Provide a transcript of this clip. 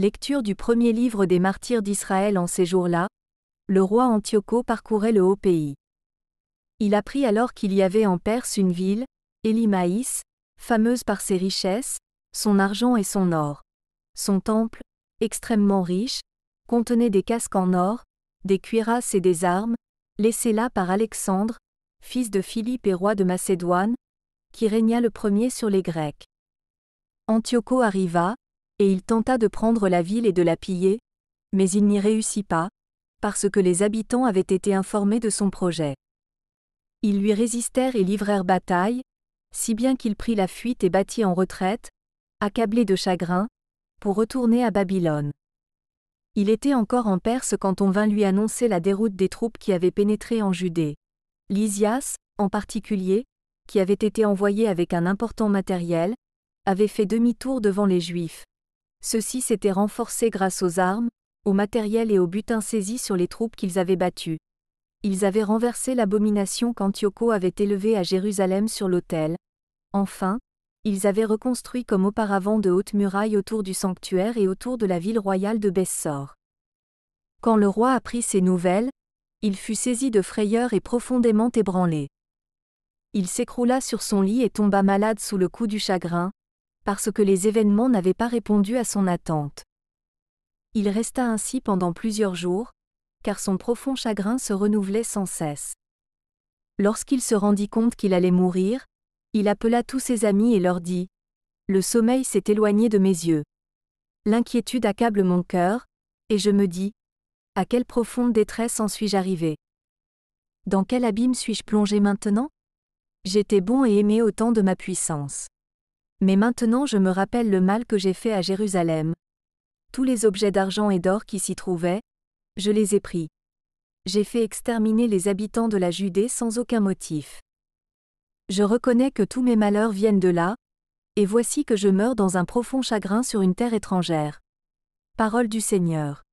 Lecture du premier livre des martyrs d'Israël en ces jours-là. Le roi Antioco parcourait le haut pays. Il apprit alors qu'il y avait en Perse une ville, Elimaïs, fameuse par ses richesses, son argent et son or. Son temple, extrêmement riche, contenait des casques en or, des cuirasses et des armes, laissées là par Alexandre, fils de Philippe et roi de Macédoine, qui régna le premier sur les Grecs. Antioco arriva, et il tenta de prendre la ville et de la piller, mais il n'y réussit pas, parce que les habitants avaient été informés de son projet. Ils lui résistèrent et livrèrent bataille, si bien qu'il prit la fuite et battit en retraite, accablé de chagrin, pour retourner à Babylone. Il était encore en Perse quand on vint lui annoncer la déroute des troupes qui avaient pénétré en Judée. Lysias, en particulier, qui avait été envoyé avec un important matériel, avait fait demi-tour devant les Juifs. Ceux-ci s'étaient renforcés grâce aux armes, au matériel et au butin saisis sur les troupes qu'ils avaient battues. Ils avaient renversé l'abomination qu'Antioco avait élevée à Jérusalem sur l'autel. Enfin, ils avaient reconstruit comme auparavant de hautes murailles autour du sanctuaire et autour de la ville royale de Bessor. Quand le roi apprit ces nouvelles, il fut saisi de frayeur et profondément ébranlé. Il s'écroula sur son lit et tomba malade sous le coup du chagrin, parce que les événements n'avaient pas répondu à son attente. Il resta ainsi pendant plusieurs jours, car son profond chagrin se renouvelait sans cesse. Lorsqu'il se rendit compte qu'il allait mourir, il appela tous ses amis et leur dit ⁇ Le sommeil s'est éloigné de mes yeux. L'inquiétude accable mon cœur, et je me dis ⁇ À quelle profonde détresse en suis-je arrivé Dans quel abîme suis-je plongé maintenant J'étais bon et aimé autant de ma puissance. ⁇ mais maintenant je me rappelle le mal que j'ai fait à Jérusalem. Tous les objets d'argent et d'or qui s'y trouvaient, je les ai pris. J'ai fait exterminer les habitants de la Judée sans aucun motif. Je reconnais que tous mes malheurs viennent de là, et voici que je meurs dans un profond chagrin sur une terre étrangère. Parole du Seigneur.